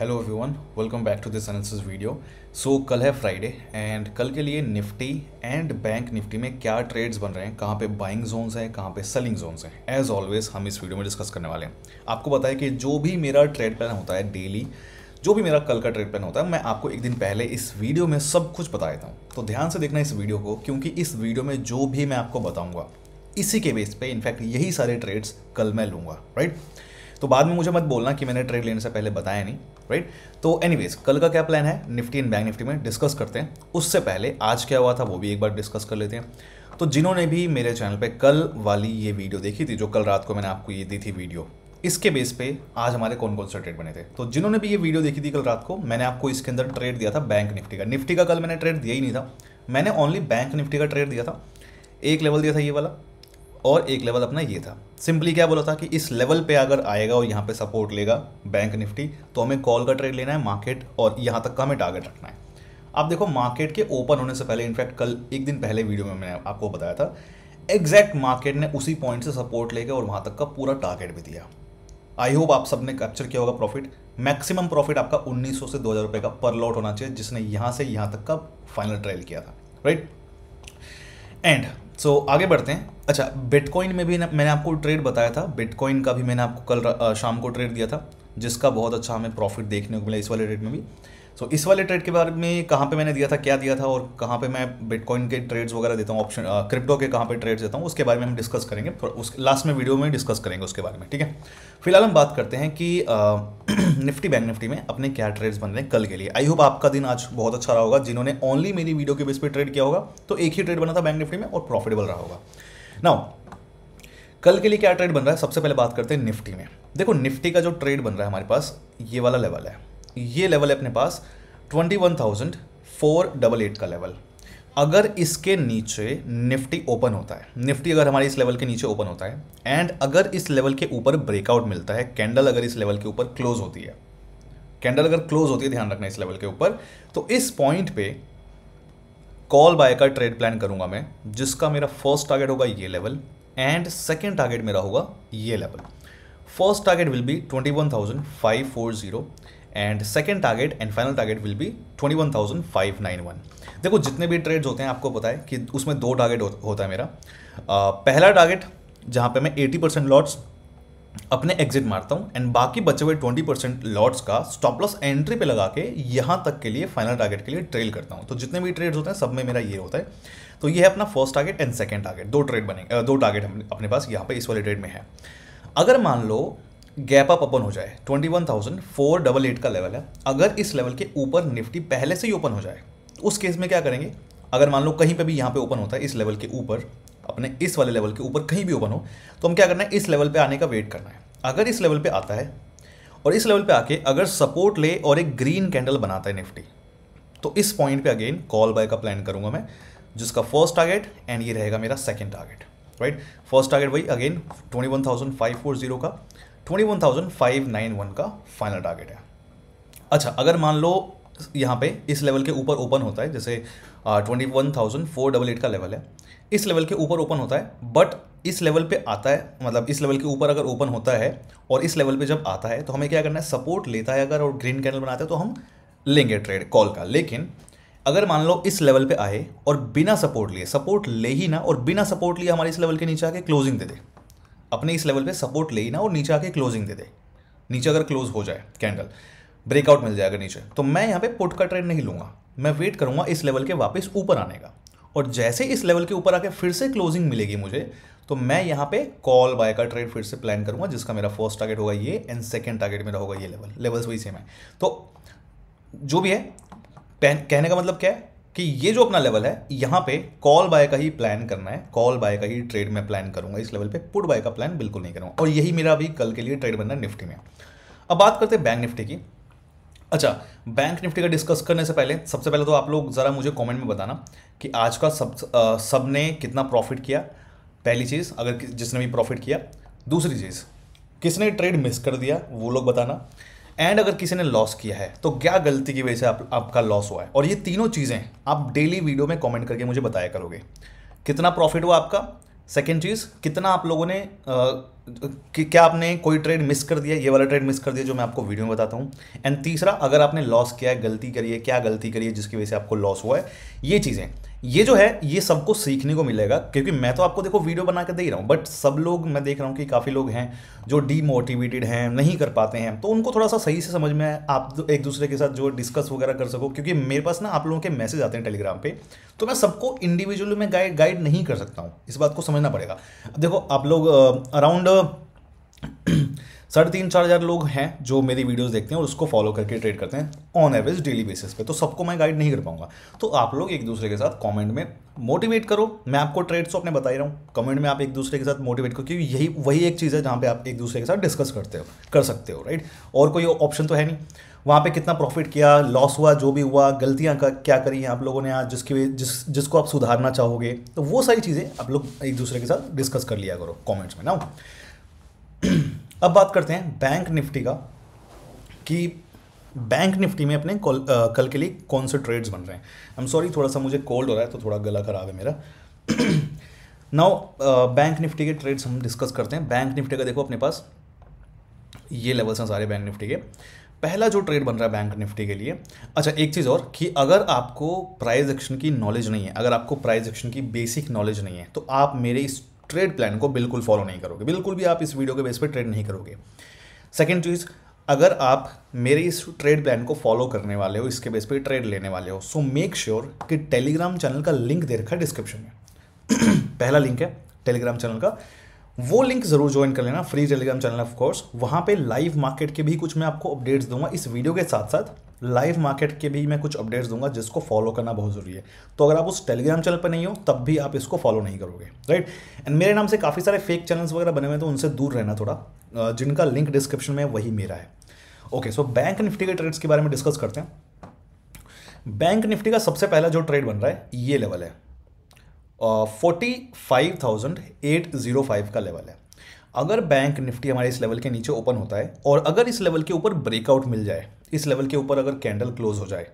Hello everyone welcome back to this analysis video so कल है Friday and कल के लिए निफ्टी एंड बैंक निफ्टी में क्या ट्रेड्स बन रहे हैं कहाँ पे बाइंग जोन्स हैं कहाँ पे सेलिंग जोन्स हैं एज ऑलवेज हम इस वीडियो में डिस्कस करने वाले हैं आपको बताया कि जो भी मेरा ट्रेड प्लान होता है डेली जो भी मेरा कल का ट्रेड प्लान होता है मैं आपको एक दिन पहले इस वीडियो में सब कुछ बता देता हूँ तो ध्यान से देखना इस वीडियो को क्योंकि इस वीडियो में जो भी मैं आपको बताऊँगा इसी के बेस पर इनफैक्ट यही सारे ट्रेड्स कल मैं लूँगा राइट right? तो बाद में मुझे मत बोलना कि मैंने ट्रेड लेने से पहले बताया नहीं राइट तो एनी कल का क्या प्लान है निफ्टी एंड बैंक निफ्टी में डिस्कस करते हैं उससे पहले आज क्या हुआ था वो भी एक बार डिस्कस कर लेते हैं तो जिन्होंने भी मेरे चैनल पर कल वाली ये वीडियो देखी थी जो कल रात को मैंने आपको ये दी थी वीडियो इसके बेस पे आज हमारे कौन कौन से ट्रेड बने थे तो जिन्होंने भी ये वीडियो देखी थी कल रात को मैंने आपको इसके अंदर ट्रेड दिया था बैंक निफ्टी का निफ्टी का कल मैंने ट्रेड दिया ही नहीं था मैंने ओनली बैंक निफ्टी का ट्रेड दिया था एक लेवल दिया था ये वाला और एक लेवल अपना ये था सिंपली क्या बोला था कि इस लेवल पे अगर आएगा और यहाँ पे सपोर्ट लेगा बैंक निफ्टी तो हमें कॉल का ट्रेड लेना है मार्केट और यहाँ तक का हमें टारगेट रखना है आप देखो मार्केट के ओपन होने से पहले इनफैक्ट कल एक दिन पहले वीडियो में मैंने आपको बताया था एग्जैक्ट मार्केट ने उसी पॉइंट से सपोर्ट लेकर और वहाँ तक का पूरा टारगेट भी दिया आई होप आप सबने कैप्चर किया होगा प्रॉफिट मैक्सिमम प्रॉफिट आपका 1900 से 2000 रुपए का पर लॉट होना चाहिए जिसने यहाँ से यहाँ तक का फाइनल ट्रायल किया था राइट एंड सो so, आगे बढ़ते हैं अच्छा बिटकॉइन में भी न, मैंने आपको ट्रेड बताया था बिटकॉइन का भी मैंने आपको कल शाम को ट्रेड दिया था जिसका बहुत अच्छा हमें प्रॉफिट देखने को मिला इस वाले ट्रेड में भी सो so, इस वाले ट्रेड के बारे में कहाँ पे मैंने दिया था क्या दिया था और कहाँ पे मैं बिटकॉइन के ट्रेड्स वगैरह देता हूँ ऑप्शन क्रिप्टो के कहाँ पे ट्रेड्स देता हूँ उसके बारे में हम डिस्कस करेंगे उस लास्ट में वीडियो में डिस्कस करेंगे उसके बारे में ठीक है फिलहाल हम बात करते हैं कि आ, निफ्टी बैंक निफ्टी में अपने क्या ट्रेड्स बन रहे हैं कल के लिए आई होप आपका दिन आज बहुत अच्छा रहा होगा जिन्होंने ओनली मेरी वीडियो के बेस पे ट्रेड किया होगा तो एक ही ट्रेड बना था बैंक निफ्टी में और प्रॉफिटेबल रहा होगा नाउ कल के लिए क्या ट्रेड बन रहा है सबसे पहले बात करते हैं निफ्टी में देखो निफ्टी का जो ट्रेड बन रहा है हमारे पास ये वाला लेवल है ये लेवल है अपने पास twenty one thousand four double eight का लेवल अगर इसके नीचे निफ्टी ओपन होता है निफ्टी अगर हमारे इस लेवल के नीचे ओपन होता है एंड अगर इस लेवल के ऊपर ब्रेकआउट मिलता है कैंडल अगर इस लेवल के ऊपर क्लोज होती है कैंडल अगर क्लोज होती है ध्यान रखना इस लेवल के ऊपर तो इस पॉइंट पे कॉल बाय का ट्रेड प्लान करूंगा मैं जिसका मेरा फर्स्ट टारगेट होगा ये लेवल एंड सेकेंड टारगेट मेरा होगा ये level first target will be twenty one thousand five four zero and second target and final target will be twenty one thousand five nine one देखो जितने भी trades होते हैं आपको पता है कि उसमें दो टारगेट होता है मेरा uh, पहला टारगेट जहाँ पे मैं एटी परसेंट लॉट्स अपने एग्जिट मारता हूँ एंड बाकी बचे हुए ट्वेंटी परसेंट लॉट्स का स्टॉप लॉस एंट्री पे लगा के यहाँ तक के लिए फाइनल टारगेट के लिए ट्रेल करता हूँ तो जितने भी ट्रेड्स होते हैं सब में मेरा ये होता है तो ये है अपना first target and second target दो ट्रेड बने दो टारगेट अपने पास यहाँ पे इस वाले ट्रेड में है अगर मान लो गैप अप ओपन हो जाए twenty one thousand four double eight का लेवल है अगर इस लेवल के ऊपर निफ्टी पहले से ही ओपन हो जाए तो उस केस में क्या करेंगे अगर मान लो कहीं पे भी यहाँ पे ओपन होता है इस लेवल के ऊपर अपने इस वाले लेवल के ऊपर कहीं भी ओपन हो तो हम क्या करना है इस लेवल पे आने का वेट करना है अगर इस लेवल पे आता है और इस लेवल पे आके अगर सपोर्ट ले और एक ग्रीन कैंडल बनाता है निफ्टी तो इस पॉइंट पे अगेन कॉल बाय का प्लान करूंगा मैं जिसका फर्स्ट टारगेट एंड ये रहेगा मेरा second target right first target वही again twenty one thousand five four zero का twenty one thousand five nine one का फाइनल टारगेट है अच्छा अगर मान लो यहाँ पे इस लेवल के ऊपर ओपन होता है जैसे twenty one thousand four double eight का लेवल है इस लेवल के ऊपर ओपन होता है बट इस लेवल पे आता है मतलब इस लेवल के ऊपर अगर ओपन होता है और इस लेवल पे जब आता है तो हमें क्या करना है सपोर्ट लेता है अगर और ग्रीन कैंडल बनाते हैं तो हम लेंगे ट्रेड कॉल का लेकिन अगर मान लो इस लेवल पे आए और बिना सपोर्ट लिए सपोर्ट ले ही ना और बिना सपोर्ट लिए हमारे इस लेवल के नीचे आके क्लोजिंग दे दे अपने इस लेवल पे सपोर्ट ले ही ना और नीचे आके क्लोजिंग दे दे नीचे अगर क्लोज हो जाए कैंडल ब्रेकआउट मिल जाएगा नीचे तो मैं यहाँ पे पुट का ट्रेड नहीं लूँगा मैं वेट करूँगा इस लेवल के वापस ऊपर आने का और जैसे इस लेवल के ऊपर आके फिर से क्लोजिंग मिलेगी मुझे तो मैं यहाँ पे कॉल बाय का ट्रेड फिर से प्लान करूंगा जिसका मेरा फर्स्ट टारगेट होगा ये एंड सेकेंड टारगेट मेरा होगा ये लेवल लेवल्स वही सेम है तो जो भी है कहने का मतलब क्या है कि ये जो अपना लेवल है यहाँ पे कॉल बाय का ही प्लान करना है कॉल बाय का ही ट्रेड में प्लान करूंगा इस लेवल पे पुट बाय का प्लान बिल्कुल नहीं करूंगा और यही मेरा अभी कल के लिए ट्रेड बनना निफ्टी में अब बात करते हैं बैंक निफ्टी की अच्छा बैंक निफ्टी का डिस्कस करने से पहले सबसे पहले तो आप लोग ज़रा मुझे कॉमेंट में बताना कि आज का सब सब ने कितना प्रॉफिट किया पहली चीज़ अगर जिसने भी प्रॉफिट किया दूसरी चीज़ किसने ट्रेड मिस कर दिया वो लोग बताना एंड अगर किसी ने लॉस किया है तो क्या गलती की वजह से आप, आपका लॉस हुआ है और ये तीनों चीज़ें आप डेली वीडियो में कमेंट करके मुझे बताया करोगे कितना प्रॉफिट हुआ आपका सेकेंड चीज़ कितना आप लोगों ने कि क्या आपने कोई ट्रेड मिस कर दिया ये वाला ट्रेड मिस कर दिया जो मैं आपको वीडियो में बताता हूँ एंड तीसरा अगर आपने लॉस किया है गलती करिए क्या गलती करिए जिसकी वजह से आपको लॉस हुआ है ये चीज़ें ये जो है ये सबको सीखने को मिलेगा क्योंकि मैं तो आपको देखो वीडियो बना कर दे रहा हूँ बट सब लोग मैं देख रहा हूँ कि काफ़ी लोग हैं जो डीमोटिवेटेड हैं नहीं कर पाते हैं तो उनको थोड़ा सा सही से समझ में आप एक दूसरे के साथ जो डिस्कस वगैरह कर सको क्योंकि मेरे पास ना आप लोगों के मैसेज आते हैं टेलीग्राम पर तो मैं सबको इंडिविजुअल में गाइड गाइड नहीं कर सकता हूँ इस बात को समझना पड़ेगा देखो आप लोग अराउंड साढ़े तीन चार हज़ार लोग हैं जो मेरी वीडियोस देखते हैं और उसको फॉलो करके ट्रेड करते हैं ऑन एवरेज डेली बेसिस पे तो सबको मैं गाइड नहीं कर पाऊंगा तो आप लोग एक दूसरे के साथ कमेंट में मोटिवेट करो मैं आपको ट्रेड्स तो अपने बता ही रहा हूँ कमेंट में आप एक दूसरे के साथ मोटिवेट करो क्योंकि यही वही एक चीज़ है जहाँ पर आप एक दूसरे के साथ डिस्कस करते हो कर सकते हो राइट और कोई ऑप्शन तो है नहीं वहाँ पे कितना प्रॉफिट किया लॉस हुआ जो भी हुआ गलतियाँ का क्या करी हैं आप लोगों ने आज जिसकी जिस जिसको आप सुधारना चाहोगे तो वो सारी चीज़ें आप लोग एक दूसरे के साथ डिस्कस कर लिया करो कॉमेंट्स में ना अब बात करते हैं बैंक निफ्टी का कि बैंक निफ्टी में अपने कल, आ, कल के लिए कौन से ट्रेड्स बन रहे हैं आई एम सॉरी थोड़ा सा मुझे कोल्ड हो रहा है तो थोड़ा गला खराब है मेरा नाउ बैंक निफ्टी के ट्रेड्स हम डिस्कस करते हैं बैंक निफ्टी का देखो अपने पास ये लेवल्स हैं सारे बैंक निफ्टी के पहला जो ट्रेड बन रहा है बैंक निफ्टी के लिए अच्छा एक चीज़ और कि अगर आपको प्राइज एक्शन की नॉलेज नहीं है अगर आपको प्राइज एक्शन की बेसिक नॉलेज नहीं है तो आप मेरे इस ट्रेड प्लान को बिल्कुल फॉलो नहीं करोगे बिल्कुल भी आप इस वीडियो के बेस पर ट्रेड नहीं करोगे सेकेंड चीज़ अगर आप मेरे इस ट्रेड प्लान को फॉलो करने वाले हो इसके बेस पर ट्रेड लेने वाले हो सो मेक श्योर कि टेलीग्राम चैनल का लिंक दे रखा है डिस्क्रिप्शन में पहला लिंक है टेलीग्राम चैनल का वो लिंक जरूर ज्वाइन कर लेना free Telegram channel of course वहां पे लाइव मार्केट के भी कुछ मैं आपको अपडेट्स दूंगा इस वीडियो के साथ साथ लाइव मार्केट के भी मैं कुछ अपडेट्स दूंगा जिसको फॉलो करना बहुत ज़रूरी है तो अगर आप उस टेलीग्राम चैनल पर नहीं हो तब भी आप इसको फॉलो नहीं करोगे राइट एंड मेरे नाम से काफ़ी सारे फेक चैनल्स वगैरह बने हुए हैं तो उनसे दूर रहना थोड़ा जिनका लिंक डिस्क्रिप्शन में वही मेरा है ओके सो बैंक निफ्टी के ट्रेड्स के बारे में डिस्कस करते हैं बैंक निफ्टी का सबसे पहला जो ट्रेड बन रहा है ये लेवल है forty five thousand eight zero five का लेवल है अगर बैंक निफ्टी हमारे इस लेवल के नीचे ओपन होता है और अगर इस लेवल के ऊपर ब्रेकआउट मिल जाए इस लेवल के ऊपर अगर कैंडल क्लोज हो जाए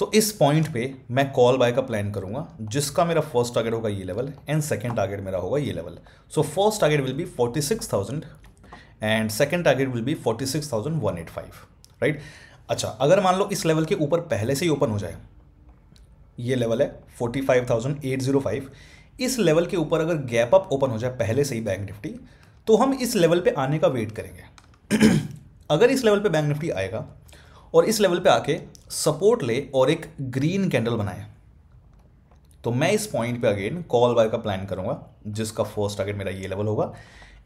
तो इस पॉइंट पे मैं कॉल बाय का प्लान करूंगा जिसका मेरा फर्स्ट टारगेट होगा ये लेवल एंड सेकंड टारगेट मेरा होगा ये level so first target will be 46,000 and second target will be 46,185 right अच्छा अगर मान लो इस लेवल के ऊपर पहले से ही ओपन हो जाए ये लेवल है 45,805 इस लेवल के ऊपर अगर गैप अप ओपन हो जाए पहले से ही बैंक निफ्टी तो हम इस लेवल पे आने का वेट करेंगे अगर इस लेवल पे बैंक निफ्टी आएगा और इस लेवल पे आके सपोर्ट ले और एक ग्रीन कैंडल बनाए तो मैं इस पॉइंट पे अगेन कॉल बाय का प्लान करूंगा जिसका फर्स्ट टारगेट मेरा ये लेवल होगा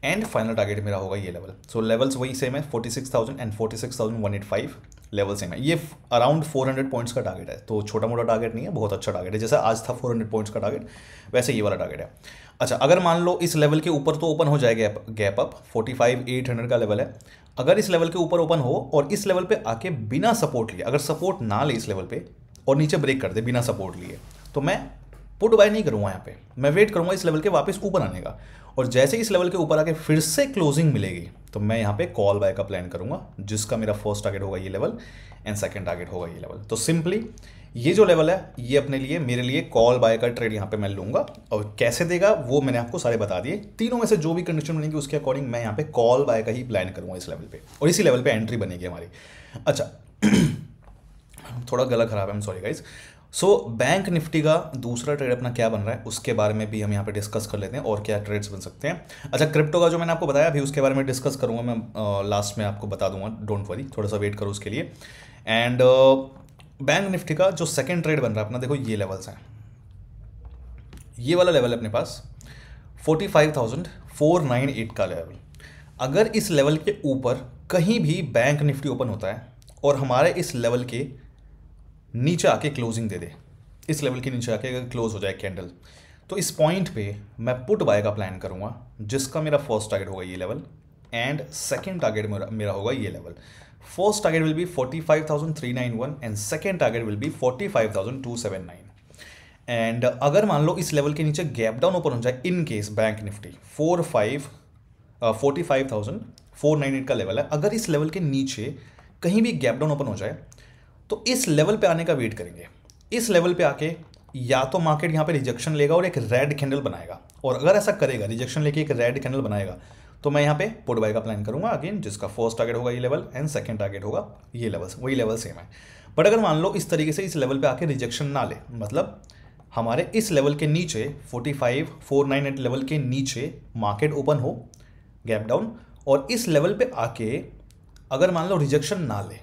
एंड फाइनल टारगेट मेरा होगा ये लेवल सो लेवल्स वही सेम है forty six thousand and forty six thousand one eight five level same है ये अराउंड फोर हंड्रेड पॉइंट्स का टारगेट है तो छोटा मोटा टारगेट नहीं है बहुत अच्छा टारगेट है जैसा आज था फोर हंड्रेड पॉइंट्स का टारगेट वैसे ये वाला टारगेट है अच्छा अगर मान लो इस लेवल के ऊपर तो ओपन हो जाए gap gap up forty five eight hundred का लेवल है अगर इस लेवल के ऊपर ओपन हो और इस लेवल पर आके बिना सपोर्ट लिए अगर सपोर्ट ना ले इस लेवल पर और नीचे ब्रेक कर दे बिना सपोर्ट लिए तो मैं पुट बाय नहीं करूँगा यहाँ पे मैं वेट करूँगा इस लेवल के वापस ऊपर आने का और जैसे इस लेवल के ऊपर आके फिर से क्लोजिंग मिलेगी तो मैं यहाँ पे कॉल बाय का प्लान करूंगा जिसका मेरा फर्स्ट टारगेट होगा ये लेवल एंड सेकंड टारगेट होगा ये लेवल तो सिंपली ये जो लेवल है ये अपने लिए मेरे लिए कॉल बाय का ट्रेड यहाँ पे मैं लूंगा और कैसे देगा वो मैंने आपको सारे बता दिए तीनों में से जो भी कंडीशन बनेगी उसके अकॉर्डिंग मैं यहाँ पे कॉल बाय का ही प्लान करूंगा इस लेवल पे और इसी लेवल पे एंट्री बनेगी हमारी अच्छा थोड़ा गला खराब है sorry guys so Bank Nifty का दूसरा ट्रेड अपना क्या बन रहा है उसके बारे में भी हम यहाँ पे डिस्कस कर लेते हैं और क्या ट्रेड्स बन सकते हैं अच्छा क्रिप्टो का जो मैंने आपको बताया अभी उसके बारे में डिस्कस करूँगा मैं लास्ट में आपको बता दूंगा डोंट वरी थोड़ा सा वेट करो उसके लिए एंड बैंक निफ्टी का जो सेकेंड ट्रेड बन रहा है अपना देखो ये लेवल्स हैं ये वाला लेवल है अपने पास forty five thousand four nine eight का लेवल अगर इस लेवल के ऊपर कहीं भी बैंक निफ्टी ओपन होता है और हमारे इस लेवल के नीचे आके क्लोजिंग दे दे इस लेवल के नीचे आके अगर क्लोज हो जाए कैंडल तो इस पॉइंट पे मैं पुट बाय का प्लान करूँगा जिसका मेरा फर्स्ट टारगेट होगा ये लेवल एंड सेकेंड टारगेट मेरा मेरा होगा ये level first target will be forty five thousand three nine one and second target will be forty five thousand two seven nine and अगर मान लो इस लेवल के नीचे गैप डाउन ओपन हो जाए in case Bank Nifty four five forty five thousand four nine eight का level है अगर इस लेवल के नीचे कहीं भी गैप डाउन ओपन हो जाए तो इस लेवल पे आने का वेट करेंगे इस लेवल पे आके या तो मार्केट यहाँ पे रिजेक्शन लेगा और एक रेड कैंडल बनाएगा और अगर ऐसा करेगा रिजेक्शन लेके एक रेड कैंडल बनाएगा तो मैं यहाँ पे पुट बाय का प्लान करूंगा अगेन जिसका फर्स्ट टारगेट होगा ये लेवल एंड सेकेंड टारगेट होगा ये लेवल वही लेवल सेम है बट अगर मान लो इस तरीके से इस लेवल पर आके रिजेक्शन ना ले मतलब हमारे इस लेवल के नीचे नाइन एट लेवल के नीचे मार्केट ओपन हो गैप डाउन और इस लेवल पे आके अगर मान लो रिजेक्शन ना ले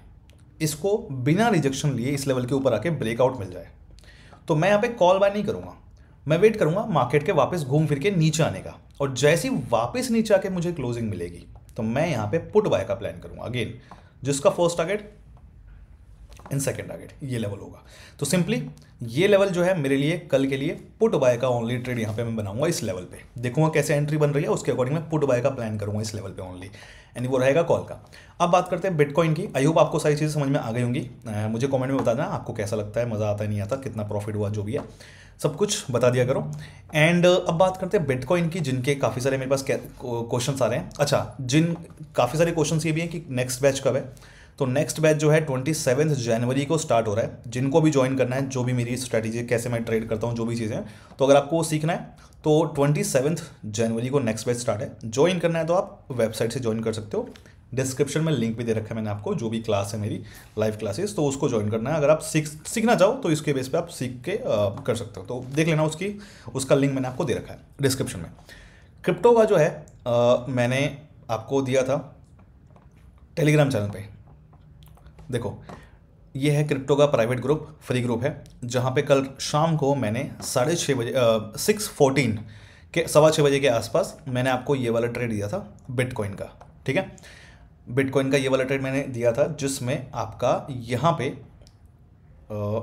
इसको बिना रिजेक्शन लिए इस लेवल के ऊपर आके ब्रेकआउट मिल जाए तो मैं यहाँ पे कॉल बाय नहीं करूँगा मैं वेट करूँगा मार्केट के वापस घूम फिर के नीचे आने का और जैसे ही वापस नीचे आके मुझे क्लोजिंग मिलेगी तो मैं यहाँ पे पुट बाय का प्लान करूँगा अगेन जिसका first target and second target ये लेवल होगा तो सिंपली ये लेवल जो है मेरे लिए कल के लिए पुट बाय का ओनली ट्रेड यहाँ पे मैं बनाऊंगा इस लेवल पे देखूंगा कैसे एंट्री बन रही है उसके अकॉर्डिंग मैं पुट बाय का प्लान करूंगा इस लेवल पे ओनली यानी वो रहेगा कॉल का अब बात करते हैं बिटकॉइन की आई होप आपको सारी चीज़ें समझ में आ गई होंगी मुझे कमेंट में बता देना आपको कैसा लगता है मज़ा आता है नहीं आता कितना प्रॉफिट हुआ जो भी है सब कुछ बता दिया करो एंड अब बात करते हैं बिटकॉइन की जिनके काफ़ी सारे मेरे पास क्वेश्चन आ रहे हैं अच्छा जिन काफ़ी सारे क्वेश्चन ये भी हैं कि नेक्स्ट बैच कब है तो नेक्स्ट बैच जो है ट्वेंटी जनवरी को स्टार्ट हो रहा है जिनको भी ज्वाइन करना है जो भी मेरी स्ट्रैटेजी कैसे मैं ट्रेड करता हूँ जो भी चीज़ें तो अगर आपको सीखना है तो ट्वेंटी जनवरी को नेक्स्ट बैच स्टार्ट है ज्वाइन करना है तो आप वेबसाइट से ज्वाइन कर सकते हो डिस्क्रिप्शन में लिंक भी दे रखा है मैंने आपको जो भी क्लास है मेरी लाइव क्लासेस तो उसको ज्वाइन करना है अगर आप सीख सीखना चाहो तो इसके बेस पे आप सीख के आ, कर सकते हो तो देख लेना उसकी उसका लिंक मैंने आपको दे रखा है डिस्क्रिप्शन में क्रिप्टो का जो है आ, मैंने आपको दिया था टेलीग्राम चैनल पे देखो ये है क्रिप्टो का प्राइवेट ग्रुप फ्री ग्रुप है जहाँ पे कल शाम को मैंने साढ़े छः बजे सिक्स फोर्टीन के सवा छः बजे के आसपास मैंने आपको ये वाला ट्रेड दिया था बिटकॉइन का ठीक है बिटकॉइन का ये वाला ट्रेड मैंने दिया था जिसमें आपका यहाँ पे आ,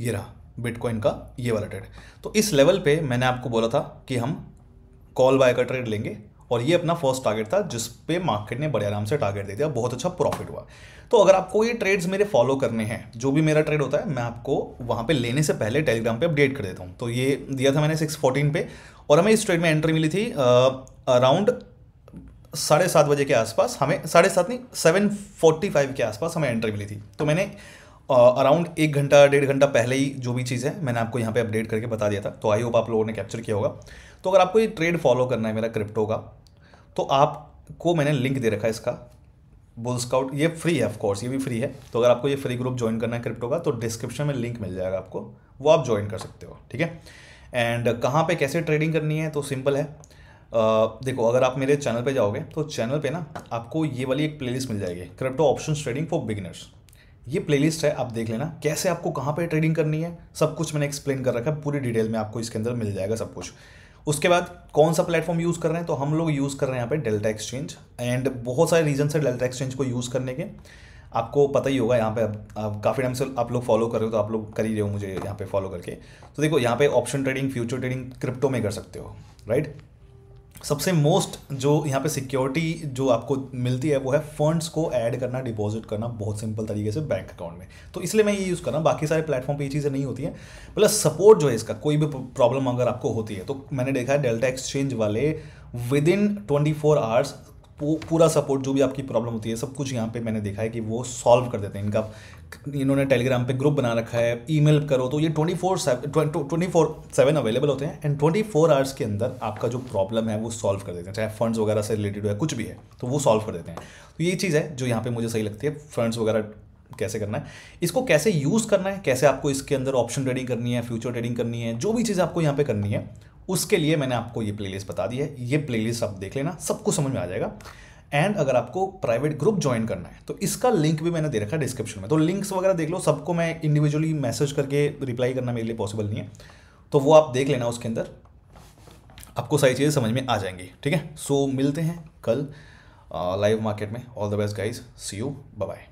ये रहा बिटकॉइन का ये वाला ट्रेड तो इस लेवल पे मैंने आपको बोला था कि हम कॉल बाय का ट्रेड लेंगे और ये अपना फर्स्ट टारगेट था जिस पे मार्केट ने बड़े आराम से टारगेट दे दिया बहुत अच्छा प्रॉफिट हुआ तो अगर आपको ये ट्रेड्स मेरे फॉलो करने हैं जो भी मेरा ट्रेड होता है मैं आपको वहाँ पे लेने से पहले टेलीग्राम पे अपडेट कर देता हूँ तो ये दिया था मैंने सिक्स फोर्टीन पे और हमें इस ट्रेड में एंट्री मिली थी अराउंड साढ़े सात बजे के आसपास हमें साढ़े सात नहीं सेवन फोर्टी फाइव के आसपास हमें एंट्री मिली थी तो मैंने अराउंड एक घंटा डेढ़ घंटा पहले ही जो भी चीज़ है मैंने आपको यहाँ पे अपडेट करके बता दिया था तो आई होप आप लोगों ने कैप्चर किया होगा तो अगर आपको ये ट्रेड फॉलो करना है मेरा क्रिप्टो का तो आपको मैंने लिंक दे रखा है इसका बुल स्काउट ये फ्री है ऑफकोर्स ये भी फ्री है तो अगर आपको ये फ्री ग्रुप ज्वाइन करना है क्रिप्टो का तो डिस्क्रिप्शन में लिंक मिल जाएगा आपको वो आप ज्वाइन कर सकते हो ठीक है एंड कहाँ पे कैसे ट्रेडिंग करनी है तो सिंपल है देखो अगर आप मेरे चैनल पे जाओगे तो चैनल पे ना आपको ये वाली एक प्लेलिस्ट मिल जाएगी crypto option trading for beginners ये प्लेलिस्ट है आप देख लेना कैसे आपको कहाँ पे ट्रेडिंग करनी है सब कुछ मैंने एक्सप्लेन कर रखा है पूरी डिटेल में आपको इसके अंदर मिल जाएगा सब कुछ उसके बाद कौन सा प्लेटफॉर्म यूज़ कर रहे हैं तो हम लोग यूज़ कर रहे हैं यहाँ पे डेल्टा एक्सचेंज एंड बहुत सारे रीजन है डेल्टा एक्सचेंज को यूज़ करने के आपको पता ही होगा यहाँ पे अब, काफ़ी टाइम से आप लोग फॉलो कर रहे हो तो आप लोग कर ही रहे हो मुझे यहाँ पे फॉलो करके तो देखो यहाँ पे option trading future trading crypto में कर सकते हो राइट सबसे मोस्ट जो यहाँ पे सिक्योरिटी जो आपको मिलती है वो है फंड्स को ऐड करना डिपॉजिट करना बहुत सिंपल तरीके से बैंक अकाउंट में तो इसलिए मैं ये यूज़ कर रहा हूँ बाकी सारे प्लेटफॉर्म पे ये चीज़ें नहीं होती हैं प्लस सपोर्ट जो है इसका कोई भी प्रॉब्लम अगर आपको होती है तो मैंने देखा है डेल्टा एक्सचेंज वाले within twenty four hours पूरा सपोर्ट जो भी आपकी प्रॉब्लम होती है सब कुछ यहाँ पे मैंने देखा है कि वो सॉल्व कर देते हैं इनका इन्होंने टेलीग्राम पे ग्रुप बना रखा है ईमेल करो तो ये twenty four seven twenty four seven available होते हैं एंड ट्वेंटी फोर आवर्स के अंदर आपका जो प्रॉब्लम है वो सॉल्व कर देते हैं चाहे फंड्स वगैरह से रिलेटेड हो कुछ भी है तो वो सॉल्व कर देते हैं तो ये चीज़ है जो यहाँ पर मुझे सही लगती है फंड्स वगैरह कैसे करना है इसको कैसे यूज़ करना है कैसे आपको इसके अंदर ऑप्शन ट्रेडिंग करनी है फ्यूचर ट्रेडिंग करनी है जो भी चीज़ आपको यहाँ पे करनी है उसके लिए मैंने आपको ये प्लेलिस्ट बता दी है ये प्लेलिस्ट आप देख लेना सबको समझ में आ जाएगा एंड अगर आपको प्राइवेट ग्रुप ज्वाइन करना है तो इसका लिंक भी मैंने दे रखा है डिस्क्रिप्शन में तो लिंक्स वगैरह देख लो सबको मैं इंडिविजुअली मैसेज करके रिप्लाई करना मेरे लिए पॉसिबल नहीं है तो वो आप देख लेना उसके अंदर आपको सारी चीज़ें समझ में आ जाएंगी ठीक है सो मिलते हैं कल लाइव मार्केट में all the best guys see you bye